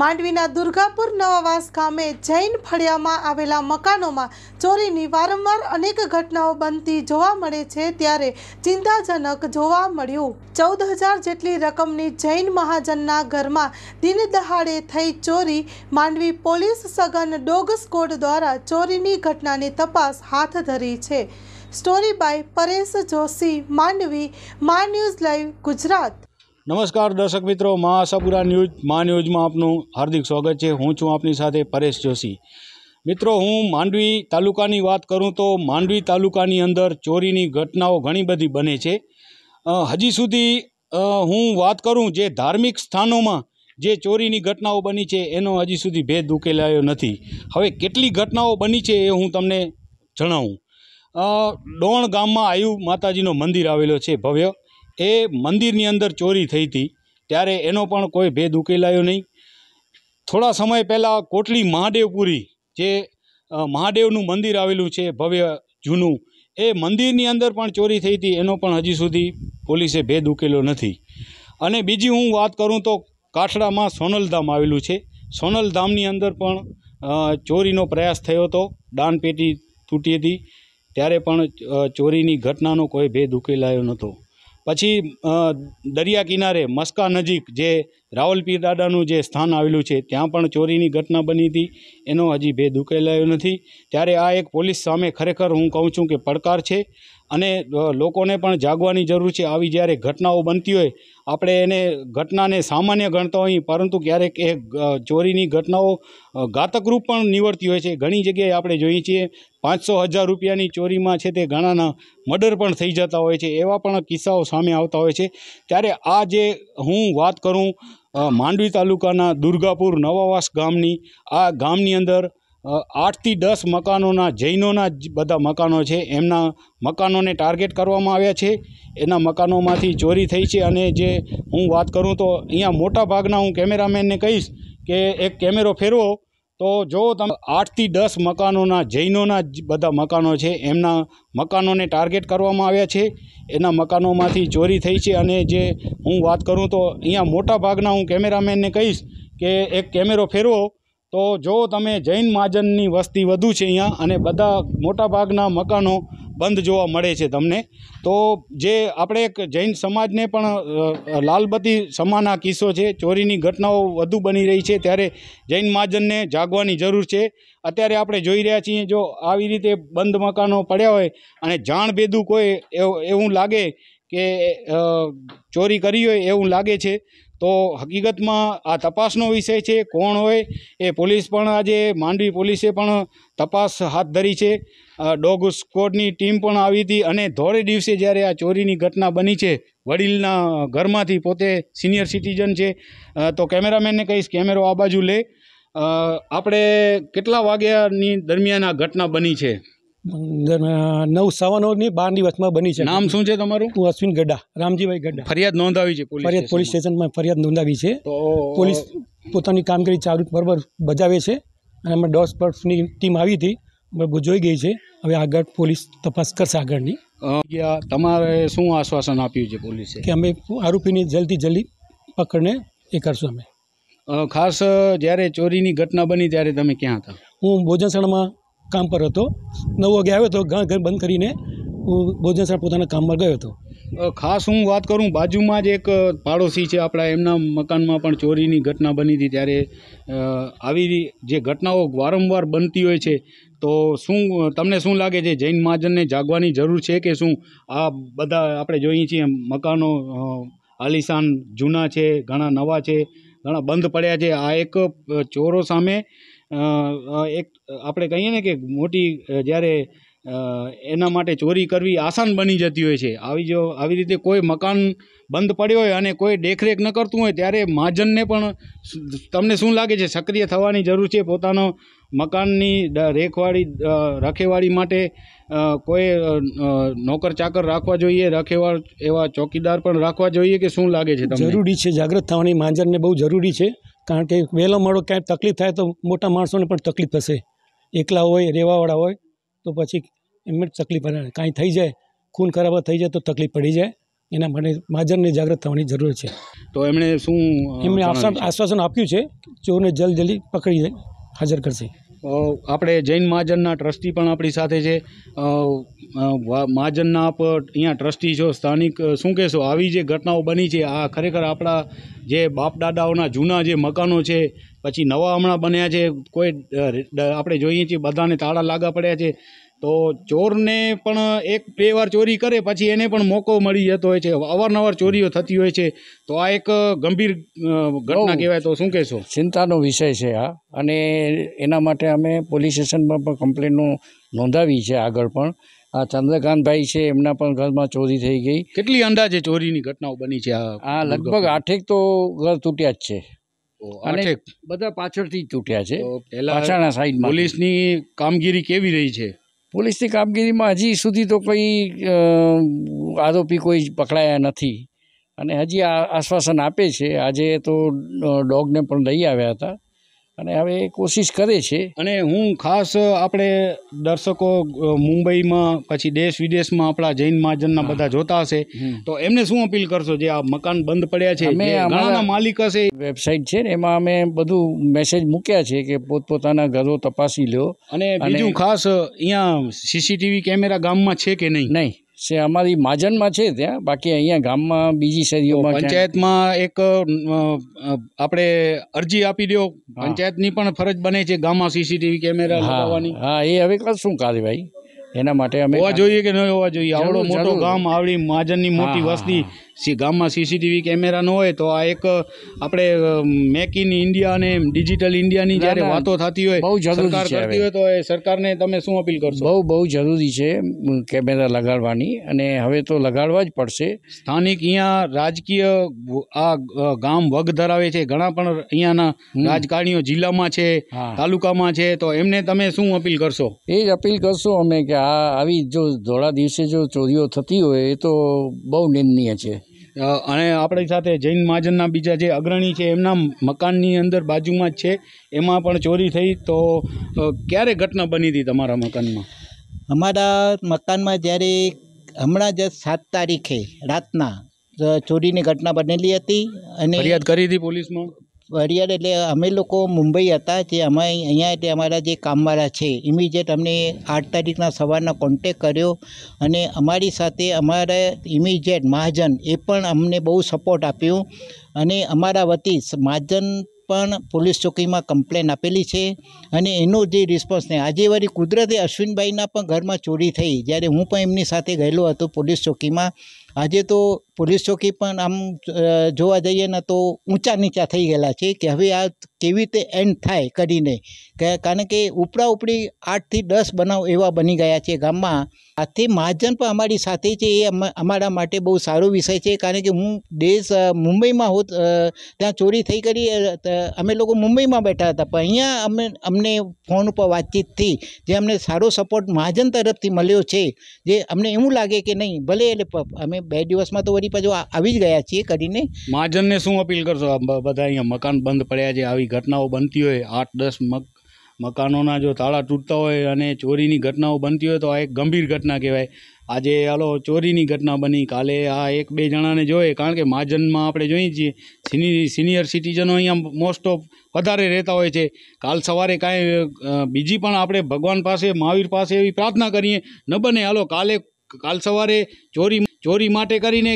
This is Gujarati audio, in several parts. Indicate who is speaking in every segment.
Speaker 1: માંડવીના દુર્ગાપુર નવાવાસ ગામે જૈન ફળિયામાં આવેલા મકાનોમાં ચોરીની વારંવાર અનેક ઘટનાઓ બનતી જોવા મળે છે ત્યારે ચિંતાજનક જોવા મળ્યું ચૌદ હજાર જેટલી રકમની જૈન મહાજનના ઘરમાં દિન દહાડે થઈ ચોરી માંડવી પોલીસ સઘન ડોગ સ્કોડ દ્વારા ચોરીની ઘટનાની તપાસ હાથ ધરી છે સ્ટોરી બાય પરેશ જોશી માંડવી મા ન્યૂઝ લાઈવ ગુજરાત
Speaker 2: નમસ્કાર દર્શક મિત્રો મા આશાપુરા ન્યૂઝ મા ન્યૂઝમાં આપનું હાર્દિક સ્વાગત છે હું છું આપની સાથે પરેશ જોશી મિત્રો હું માંડવી તાલુકાની વાત કરું તો માંડવી તાલુકાની અંદર ચોરીની ઘટનાઓ ઘણી બધી બને છે હજી સુધી હું વાત કરું જે ધાર્મિક સ્થાનોમાં જે ચોરીની ઘટનાઓ બની છે એનો હજી સુધી ભેદ ઉકેલાયો નથી હવે કેટલી ઘટનાઓ બની છે એ હું તમને જણાવું ડોણ ગામમાં આયુ માતાજીનો મંદિર આવેલો છે ભવ્ય એ મંદિરની અંદર ચોરી થઈ હતી ત્યારે એનો પણ કોઈ ભેદ ઉકેલાયો નહીં થોડા સમય પહેલાં કોટલી મહાદેવપુરી જે મહાદેવનું મંદિર આવેલું છે ભવ્ય જૂનું એ મંદિરની અંદર પણ ચોરી થઈ હતી એનો પણ હજી સુધી પોલીસે ભેદ ઉકેલો નથી અને બીજી હું વાત કરું તો કાઠડામાં સોનલધામ આવેલું છે સોનલધામની અંદર પણ ચોરીનો પ્રયાસ થયો હતો દાનપેટી તૂટી હતી ત્યારે પણ ચોરીની ઘટનાનો કોઈ ભેદ ઉકેલાયો નહોતો પછી દરિયા કિનારે મસ્કા નજીક જે રાવલપીર દાદાનું જે સ્થાન આવેલું છે ત્યાં પણ ચોરીની ઘટના બની હતી એનો હજી ભેદ ઉકેલાયો નથી ત્યારે આ એક પોલીસ સામે ખરેખર હું કહું છું કે પડકાર છે અને લોકોને પણ જાગવાની જરૂર છે આવી જ્યારે ઘટનાઓ બનતી હોય આપણે એને ઘટનાને સામાન્ય ગણતા હોઈએ પરંતુ ક્યારેક એ ચોરીની ઘટનાઓ ઘાતકરૂપ પણ નિવડતી હોય છે ઘણી જગ્યાએ આપણે જોઈએ છીએ પાંચસો હજાર રૂપિયાની ચોરીમાં છે તે ઘણાના મર્ડર પણ થઈ જતા હોય છે એવા પણ કિસ્સાઓ સામે આવતા હોય છે ત્યારે આ જે હું વાત કરું માંડવી તાલુકાના દુર્ગાપુર નવાવાસ ગામની આ ગામની અંદર આઠથી દસ મકાનોના જૈનોના જ બધા મકાનો છે એમના મકાનોને ટાર્ગેટ કરવામાં આવ્યા છે એના મકાનોમાંથી ચોરી થઈ છે અને જે હું વાત કરું તો અહીંયા મોટા ભાગના હું કેમેરામેનને કહીશ કે એક કેમેરો ફેરવો તો જો તમે આઠથી દસ મકાનોના જૈનોના બધા મકાનો છે એમના મકાનોને ટાર્ગેટ કરવામાં આવ્યા છે એના મકાનોમાંથી ચોરી થઈ છે અને જે હું વાત કરું તો અહીંયા મોટાભાગના હું કેમેરામેનને કહીશ કે એક કેમેરો ફેરવો તો જો તમે જૈન મહાજનની વસ્તી વધુ છે અહીંયા અને બધા મોટાભાગના મકાનો બંધ જોવા મળે છે તમને તો જે આપણે એક જૈન સમાજને પણ લાલબત્તી સમાના કિસ્સો છે ચોરીની ઘટનાઓ વધુ બની રહી છે ત્યારે જૈન મહાજનને જાગવાની જરૂર છે અત્યારે આપણે જોઈ રહ્યા છીએ જો આવી રીતે બંધ મકાનો પડ્યા હોય અને જાણ ભેદું કોઈ એવું લાગે કે ચોરી કરી હોય એવું લાગે છે તો હકીકતમાં આ તપાસનો વિષય છે કોણ હોય એ પોલીસ પણ આજે માંડવી પોલીસે પણ તપાસ હાથ ધરી છે ડોગ સ્કોડની ટીમ પણ આવી હતી અને ધોળે દિવસે જ્યારે આ ચોરીની ઘટના બની છે વડીલના ઘરમાંથી પોતે સિનિયર સિટીઝન છે તો કેમેરામેનને કહીશ કેમેરો આ બાજુ લે આપણે કેટલા વાગ્યાની દરમિયાન આ ઘટના બની છે
Speaker 3: નવ સવા ની બાર દિવસમાં બની છે નામ શું છે તમારું હું અશ્વિન ગઢા રામજીભાઈ ગઢા ફરિયાદ નોંધાવી છે ફરિયાદ પોલીસ સ્ટેશનમાં ફરિયાદ નોંધાવી છે પોલીસ પોતાની કામગીરી ચાલુ બરાબર બજાવે છે અને અમે ડોસ પર્ફની ટીમ આવી હતી જોઈ ગઈ છે હવે આગળ પોલીસ તપાસ કરશે આગળની
Speaker 2: તમારે શું આશ્વાસન આપ્યું છે પોલીસે
Speaker 3: કે અમે આરોપીને જલ્દી જલ્દી પકડને એ કરશું અમે ખાસ જ્યારે ચોરીની ઘટના બની ત્યારે તમે ક્યાં હતા હું ભોજનસણમાં કામ પર હતો નવ વાગે આવ્યો હતો ઘર બંધ કરીને હું ભોજનશાળા પોતાના કામમાં ગયો હતો ખાસ હું
Speaker 2: વાત કરું બાજુમાં જ એક પાડોશી છે આપણા એમના મકાનમાં પણ ચોરીની ઘટના બની હતી ત્યારે આવી જે ઘટનાઓ વારંવાર બનતી હોય છે તો શું તમને શું લાગે છે જૈન મહાજનને જાગવાની જરૂર છે કે શું આ બધા આપણે જોઈએ છીએ મકાનો આલિશાન જૂના છે ઘણા નવા છે ઘણા બંધ પડ્યા છે આ એક ચોરો સામે એક આપણે કહીએ ને કે મોટી જ્યારે એના માટે ચોરી કરવી આસાન બની જતી હોય છે આવી જો આવી રીતે કોઈ મકાન બંધ પડ્યો હોય અને કોઈ દેખરેખ ન કરતું હોય ત્યારે મહાજનને પણ તમને શું લાગે છે સક્રિય થવાની જરૂર છે પોતાનો મકાનની રેખવાળી રખેવાળી માટે કોઈ નોકર ચાકર રાખવા જોઈએ રખેવાળ એવા ચોકીદાર
Speaker 3: પણ રાખવા જોઈએ કે શું લાગે છે જરૂરી છે જાગૃત થવાની મહાજનને બહુ જરૂરી છે કારણ કે વહેલો મોડો ક્યાંય તકલીફ થાય તો મોટા માણસોને પણ તકલીફ થશે એકલા હોય રહેવાવાળા હોય તો પછી એમને તકલીફ પડે કાંઈ થઈ જાય ખૂન ખરાબ થઈ જાય તો તકલીફ પડી જાય એના માટે માજરને જાગૃત થવાની જરૂર છે તો એમણે શું એમણે આશ્વાસન આપ્યું છે ચોરને જલ્દ જલ્દી પકડી હાજર કરશે
Speaker 2: આપણે જૈન મહાજનના ટ્રસ્ટી પણ આપણી સાથે છે મહાજનના આપ અહીંયા ટ્રસ્ટી છો સ્થાનિક શું કહેશો આવી જે ઘટનાઓ બની છે આ ખરેખર આપણા જે બાપ દાદાઓના જૂના જે મકાનો છે પછી નવા હમણાં બન્યા છે કોઈ આપણે જોઈએ છીએ બધાને તાળા લાગા પડ્યા છે તો ચોરને પણ એક બે વાર ચોરી કરે પછી એને પણ મોકો મળી જતો હોય છે અવારનવાર ચોરીઓ થતી હોય છે તો આ એક ગંભીર ઘટના કહેવાય તો શું કહેશો ચિંતાનો
Speaker 4: વિષય છે આ અને એના માટે અમે પોલીસ સ્ટેશનમાં પણ કમ્પ્લેનો નોંધાવી છે આગળ પણ આ ચંદ્રકાંતભાઈ છે એમના પણ ઘરમાં ચોરી થઈ ગઈ કેટલી અંદાજે ચોરીની ઘટનાઓ બની છે આ લગભગ આઠેક તો ઘર તૂટ્યા જ છે અને બધા પાછળથી જ તૂટ્યા છે પાછળના સાઈડ પોલીસની કામગીરી કેવી રહી છે પોલીસની કામગીરીમાં હજી સુધી તો કંઈ આરોપી કોઈ પકડાયા નથી અને હજી આ આશ્વાસન આપે છે આજે તો ડોગને પણ લઈ આવ્યા હતા
Speaker 2: અને હવે કોશિશ કરે છે અને હું ખાસ આપણે દર્શકો મુંબઈમાં પછી દેશ વિદેશમાં આપણા જૈન મહાજનના બધા જોતા હશે તો એમને શું અપીલ કરશો જે આ મકાન બંધ પડ્યા છે ઘણાના માલિક હશે વેબસાઇટ છે ને એમાં અમે બધું
Speaker 4: મેસેજ મૂક્યા છે કે પોતપોતાના ઘરો તપાસી લો
Speaker 2: અને બીજું
Speaker 4: ખાસ અહીંયા સીસીટીવી કેમેરા ગામમાં છે કે નહીં નહીં છે અમારી માજનમાં છે ત્યાં બાકી અહીંયા ગામમાં બીજી શેરીઓમાં પંચાયતમાં
Speaker 2: એક આપણે અરજી આપી દો પંચાયતની પણ ફરજ બને છે ગામમાં સીસીટીવી કેમેરા લગાવવાની હા એ હવે શું કાર્યવાહી એના માટે
Speaker 4: અમે હોવા જોઈએ કે ન હોવા જોઈએ આવડો મોટો ગામ
Speaker 2: આવડી માજનની મોટી વસ્તી સી ગામમાં સીસીટીવી કેમેરા ન હોય તો આ એક આપણે મેક ઇન ઇન્ડિયા અને ડિજિટલ ઇન્ડિયાની જ્યારે વાતો થતી હોય બહુ જરૂરી કરતી હોય તો એ સરકારને તમે શું અપીલ કરશો બહુ બહુ
Speaker 4: જરૂરી છે કેમેરા લગાડવાની અને હવે તો લગાડવા જ પડશે સ્થાનિક અહીંયા
Speaker 2: રાજકીય આ ગામ વગ ધરાવે છે ઘણા પણ અહીંયાના રાજકારણીઓ જિલ્લામાં છે તાલુકામાં છે તો એમને તમે શું અપીલ કરશો એ જ અપીલ કરશો અમે
Speaker 4: કે આ આવી જો ધોળા દિવસે જો ચોરીઓ થતી હોય એ તો બહુ નિંદનીય છે
Speaker 2: અને આપણી સાથે જૈન મહાજનના બીજા જે અગ્રણી છે એમના મકાનની અંદર બાજુમાં જ
Speaker 1: છે એમાં પણ ચોરી થઈ તો ક્યારે ઘટના બની હતી તમારા મકાનમાં અમારા મકાનમાં જ્યારે હમણાં જ સાત તારીખે રાતના ચોરીની ઘટના બનેલી હતી અને ફરિયાદ
Speaker 2: કરી હતી પોલીસમાં
Speaker 1: વરિયાળ એટલે અમે લોકો મુંબઈ હતા જે અમે અહીંયા એટલે અમારા જે કામવાળા છે ઇમિજિએટ અમને આઠ તારીખના સવારના કોન્ટેક કર્યો અને અમારી સાથે અમારા ઇમિજિએટ મહાજન એ પણ અમને બહુ સપોર્ટ આપ્યો અને અમારા વતી મહાજન પણ પોલીસ ચોકીમાં કમ્પ્લેન આપેલી છે અને એનો જે રિસ્પોન્સ ને આજે વારી કુદરતે અશ્વિનભાઈના પણ ઘરમાં ચોરી થઈ જ્યારે હું પણ એમની સાથે ગયેલો હતો પોલીસ ચોકીમાં આજે તો પોલીસ ચોકી પણ આમ જોવા જઈએ ને તો ઊંચા નીચા થઈ ગયેલા છે કે હવે આ કેવી રીતે એન્ડ થાય કરીને કે કારણ કે ઉપરા ઉપડી આઠથી દસ બનાવ એવા બની ગયા છે ગામમાં આથી મહાજન પણ અમારી સાથે છે એ અમારા માટે બહુ સારો વિષય છે કારણ કે હું દેશ મુંબઈમાં હોત ત્યાં ચોરી થઈ કરી અમે લોકો મુંબઈમાં બેઠા હતા પણ અહીંયા અમે અમને ફોન ઉપર વાતચીતથી જે અમને સારો સપોર્ટ મહાજન તરફથી મળ્યો છે જે અમને એવું લાગે કે નહીં ભલે એટલે અમે બે દિવસમાં તો વળી પાછું આવી જ ગયા છીએ કરીને
Speaker 2: મહાજનને શું અપીલ કરશો બધા અહીંયા મકાન બંધ પડ્યા છે આવી ચોરીની ઘટનાઓ બનતી હોય આઠ દસ મક મકાનોના જો તાળા તૂટતા હોય અને ચોરીની ઘટનાઓ બનતી હોય તો આ એક ગંભીર ઘટના કહેવાય આજે હાલો ચોરીની ઘટના બની કાલે આ એક બે જણાને જોઈએ કારણ કે મહાજનમાં આપણે જોઈએ છીએ સિનિયર સિનિયર સિટીઝનો અહીંયા મોસ્ટ ઓફ વધારે રહેતા હોય છે કાલ સવારે કાંઈ બીજી પણ આપણે ભગવાન પાસે મહાવીર પાસે એવી પ્રાર્થના કરીએ ન બને હાલો કાલે કાલ સવારે ચોરી ચોરી માટે કરીને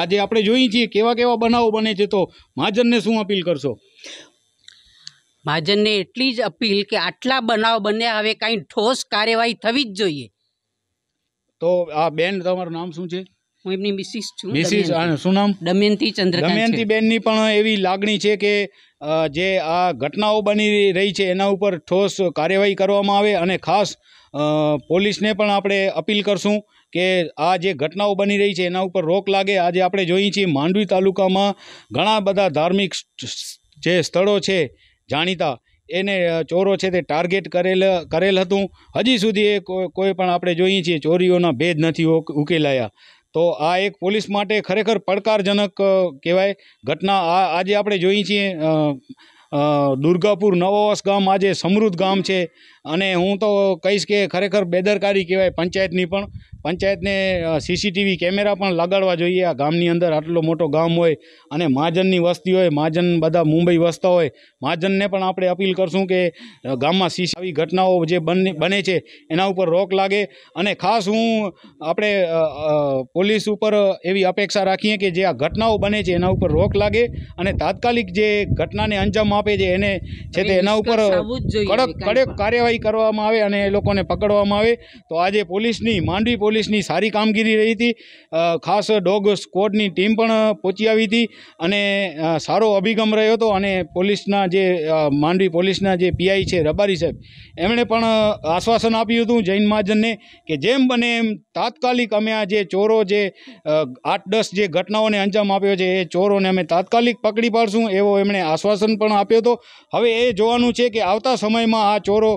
Speaker 2: આજે આપણે જોઈએ છીએ કેવા કેવા બનાવો બને છે તો મહાજનને શું અપીલ કરશો
Speaker 1: મહાજનને એટલી જ અપીલ કે આટલા બનાવ બન્યા હવે કાંઈ ઠોસ કાર્યવાહી થવી જ જોઈએ
Speaker 2: તો આ બેન તમારું નામ શું છે હું એમની મિસિસ છું મિસિસ
Speaker 1: શું નામ દમયંતી ચંદ્રકાંત દમયંતી
Speaker 2: બેનની પણ એવી લાગણી છે કે જે આ ઘટનાઓ બની રહી છે એના ઉપર ઠોસ કાર્યવાહી કરવામાં આવે અને ખાસ પોલીસને પણ આપણે અપીલ કરશું કે આ જે ઘટનાઓ બની રહી છે એના ઉપર રોક લાગે આજે આપણે જોઈએ છીએ માંડવી તાલુકામાં ઘણા બધા ધાર્મિક જે સ્થળો છે જાણીતા એને ચોરો છે તે ટાર્ગેટ કરેલ કરેલ હતું હજી સુધી એ કોઈ પણ આપણે જોઈએ છીએ ચોરીઓના ભેદ નથી ઉકેલાયા તો આ એક પોલીસ માટે ખરેખર પડકારજનક કહેવાય ઘટના આ આજે આપણે જોઈએ છીએ દુર્ગાપુર નવાવાસ ગામ આજે સમૃદ્ધ ગામ છે અને હું તો કહીશ કે ખરેખર બેદરકારી કહેવાય પંચાયતની પણ પંચાયતને સીસીટીવી કેમેરા પણ લગાડવા જોઈએ આ ગામની અંદર આટલો મોટો ગામ હોય અને મહાજનની વસ્તી હોય મહાજન બધા મુંબઈ વસતા હોય મહાજનને પણ આપણે અપીલ કરશું કે ગામમાં સીસી આવી ઘટનાઓ જે બને છે એના ઉપર રોક લાગે અને ખાસ હું આપણે પોલીસ ઉપર એવી અપેક્ષા રાખીએ કે જે આ ઘટનાઓ બને છે એના ઉપર રોક લાગે અને તાત્કાલિક જે ઘટનાને અંજામ આપે છે એને છે તે એના ઉપર કડક કડક કાર્યવાહી કાર્યવાહી કરવામાં આવે અને એ લોકોને પકડવામાં આવે તો આજે પોલીસની માંડવી પોલીસની સારી કામગીરી રહી હતી ખાસ ડોગ સ્કોડની ટીમ પણ પહોંચી આવી હતી અને સારો અભિગમ રહ્યો હતો અને પોલીસના જે માંડવી પોલીસના જે પીઆઈ છે રબારી સાહેબ એમણે પણ આશ્વાસન આપ્યું હતું જૈન મહાજનને કે જેમ બને એમ તાત્કાલિક અમે આ જે ચોરો જે આઠ દસ જે ઘટનાઓને અંજામ આપ્યો છે એ ચોરોને અમે તાત્કાલિક પકડી પાડશું એવો એમણે આશ્વાસન પણ આપ્યો હતો હવે એ જોવાનું છે કે આવતા સમયમાં આ ચોરો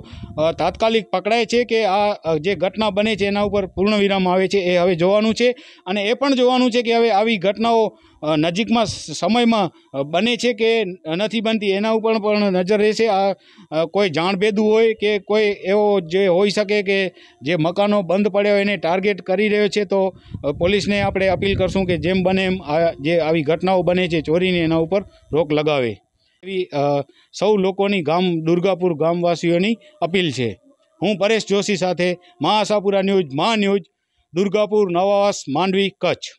Speaker 2: તાત્કાલિક પકડાય છે કે આ જે ઘટના બને છે એના ઉપર પૂર્ણ વિરામ આવે છે એ હવે જોવાનું છે અને એ પણ જોવાનું છે કે હવે આવી ઘટનાઓ નજીકમાં સમયમાં બને છે કે નથી બનતી એના ઉપર પણ નજર રહેશે આ કોઈ જાણભેદું હોય કે કોઈ એવો જે હોઈ શકે કે જે મકાનો બંધ પડ્યા હોય એને ટાર્ગેટ કરી રહ્યો છે તો પોલીસને આપણે અપીલ કરશું કે જેમ બને એમ આ જે આવી ઘટનાઓ બને છે ચોરીની એના ઉપર રોક લગાવે એવી સૌ લોકોની ગામ દુર્ગાપુર ગામવાસીઓની અપીલ છે હું પરેશ જોશી સાથે મહાસાપુરા ન્યૂઝ મહા ન્યૂઝ દુર્ગાપુર નવાવાસ માંડવી કચ્છ